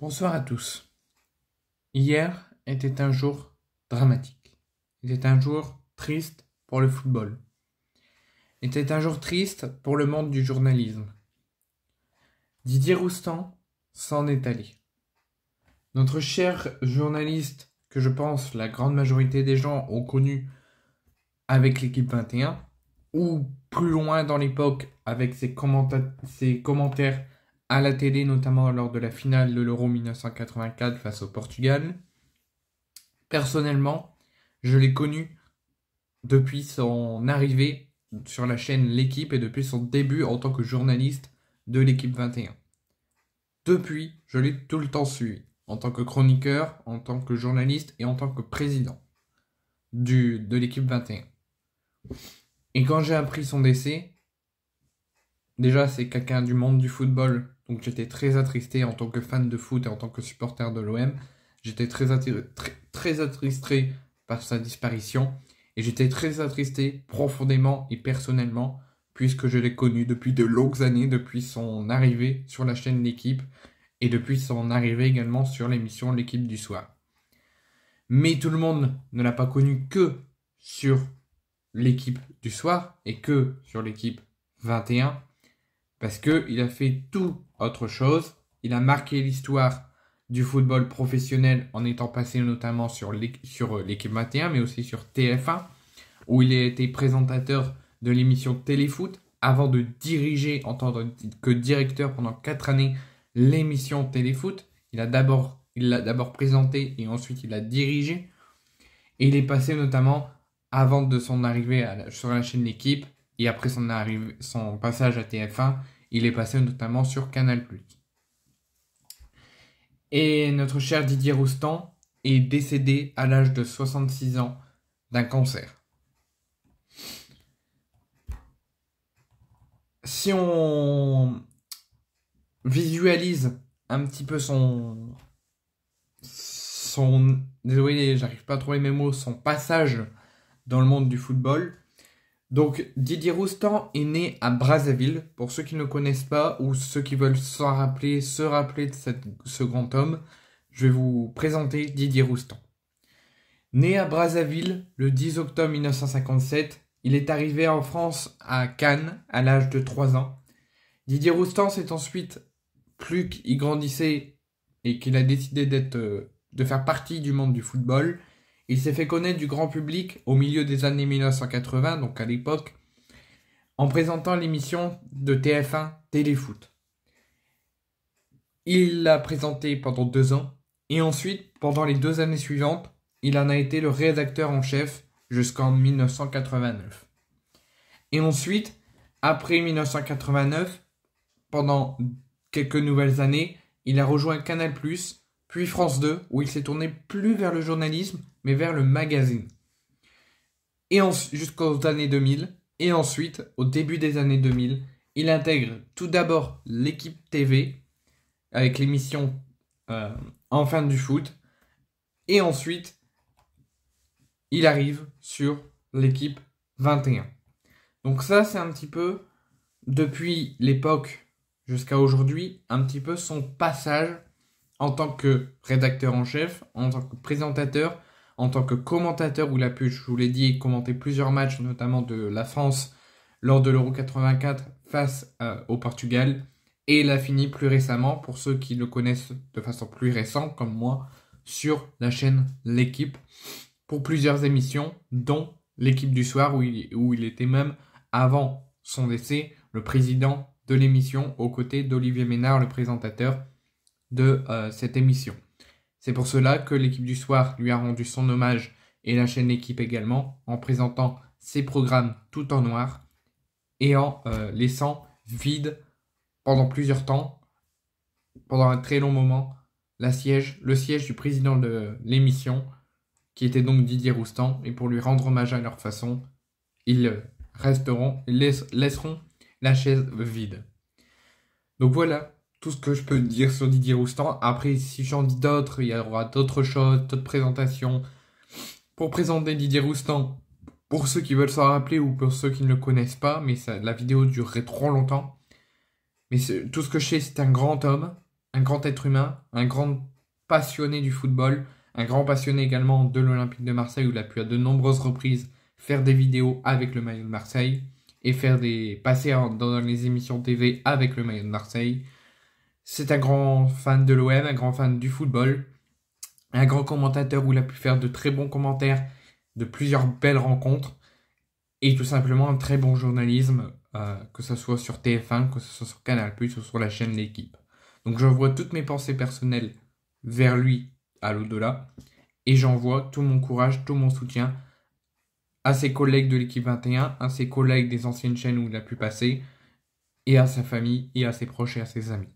Bonsoir à tous. Hier était un jour dramatique. C'était un jour triste pour le football. Était un jour triste pour le monde du journalisme. Didier Roustan s'en est allé. Notre cher journaliste, que je pense la grande majorité des gens ont connu avec l'équipe 21, ou plus loin dans l'époque avec ses commentaires à la télé, notamment lors de la finale de l'Euro 1984 face au Portugal. Personnellement, je l'ai connu depuis son arrivée sur la chaîne L'équipe et depuis son début en tant que journaliste de l'équipe 21. Depuis, je l'ai tout le temps suivi, en tant que chroniqueur, en tant que journaliste et en tant que président du, de l'équipe 21. Et quand j'ai appris son décès, Déjà, c'est quelqu'un du monde du football, donc j'étais très attristé en tant que fan de foot et en tant que supporter de l'OM. J'étais très, très, très attristé par sa disparition et j'étais très attristé profondément et personnellement puisque je l'ai connu depuis de longues années, depuis son arrivée sur la chaîne L'équipe et depuis son arrivée également sur l'émission L'équipe du soir. Mais tout le monde ne l'a pas connu que sur l'équipe du soir et que sur l'équipe 21 parce qu'il a fait tout autre chose. Il a marqué l'histoire du football professionnel en étant passé notamment sur euh, l'équipe 21, mais aussi sur TF1, où il a été présentateur de l'émission Téléfoot, avant de diriger en tant que directeur pendant 4 années l'émission Téléfoot. Il a d'abord l'a d'abord présenté et ensuite il a dirigé. Et il est passé notamment, avant de son arrivée sur la chaîne L'équipe, et après son, son passage à TF1, il est passé notamment sur Canal+. Et notre cher Didier Roustan est décédé à l'âge de 66 ans d'un cancer. Si on visualise un petit peu son son désolé, j'arrive pas à trouver mes mots, son passage dans le monde du football, donc Didier Roustan est né à Brazzaville. Pour ceux qui ne connaissent pas ou ceux qui veulent rappeler, se rappeler de ce grand homme, je vais vous présenter Didier Roustan. Né à Brazzaville le 10 octobre 1957, il est arrivé en France à Cannes à l'âge de 3 ans. Didier Roustan s'est ensuite, plus qu'il grandissait et qu'il a décidé d'être, euh, de faire partie du monde du football, il s'est fait connaître du grand public au milieu des années 1980, donc à l'époque, en présentant l'émission de TF1 Téléfoot. Il l'a présenté pendant deux ans, et ensuite, pendant les deux années suivantes, il en a été le rédacteur en chef jusqu'en 1989. Et ensuite, après 1989, pendant quelques nouvelles années, il a rejoint Canal+, puis France 2, où il s'est tourné plus vers le journalisme, mais vers le magazine. Et jusqu'aux années 2000, et ensuite, au début des années 2000, il intègre tout d'abord l'équipe TV, avec l'émission euh, En fin du foot, et ensuite, il arrive sur l'équipe 21. Donc ça, c'est un petit peu, depuis l'époque jusqu'à aujourd'hui, un petit peu son passage en tant que rédacteur en chef, en tant que présentateur, en tant que commentateur où il a pu, je vous l'ai dit, commenter plusieurs matchs, notamment de la France lors de l'Euro 84 face euh, au Portugal. Et il a fini plus récemment, pour ceux qui le connaissent de façon plus récente, comme moi, sur la chaîne L'équipe, pour plusieurs émissions, dont L'équipe du soir, où il, où il était même, avant son décès, le président de l'émission, aux côtés d'Olivier Ménard, le présentateur, de euh, cette émission. C'est pour cela que l'équipe du soir lui a rendu son hommage et la chaîne équipe également en présentant ses programmes tout en noir et en euh, laissant vide pendant plusieurs temps, pendant un très long moment, la le siège du président de l'émission, qui était donc Didier Roustan, et pour lui rendre hommage à leur façon, ils resteront, laisseront la chaise vide. Donc voilà, tout ce que je peux dire sur Didier Roustan. Après, si j'en dis d'autres, il y aura d'autres choses, d'autres présentations. Pour présenter Didier Roustan, pour ceux qui veulent s'en rappeler ou pour ceux qui ne le connaissent pas, mais la vidéo durerait trop longtemps. Mais tout ce que je sais, c'est un grand homme, un grand être humain, un grand passionné du football, un grand passionné également de l'Olympique de Marseille où il a pu à de nombreuses reprises faire des vidéos avec le maillot de Marseille et faire des passer dans les émissions TV avec le maillot de Marseille. C'est un grand fan de l'OM, un grand fan du football, un grand commentateur où il a pu faire de très bons commentaires de plusieurs belles rencontres et tout simplement un très bon journalisme, euh, que ce soit sur TF1, que ce soit sur Canal+, ou sur la chaîne L'équipe. Donc j'envoie toutes mes pensées personnelles vers lui à l'au-delà et j'envoie tout mon courage, tout mon soutien à ses collègues de l'équipe 21, à ses collègues des anciennes chaînes où il a pu passer, et à sa famille, et à ses proches et à ses amis.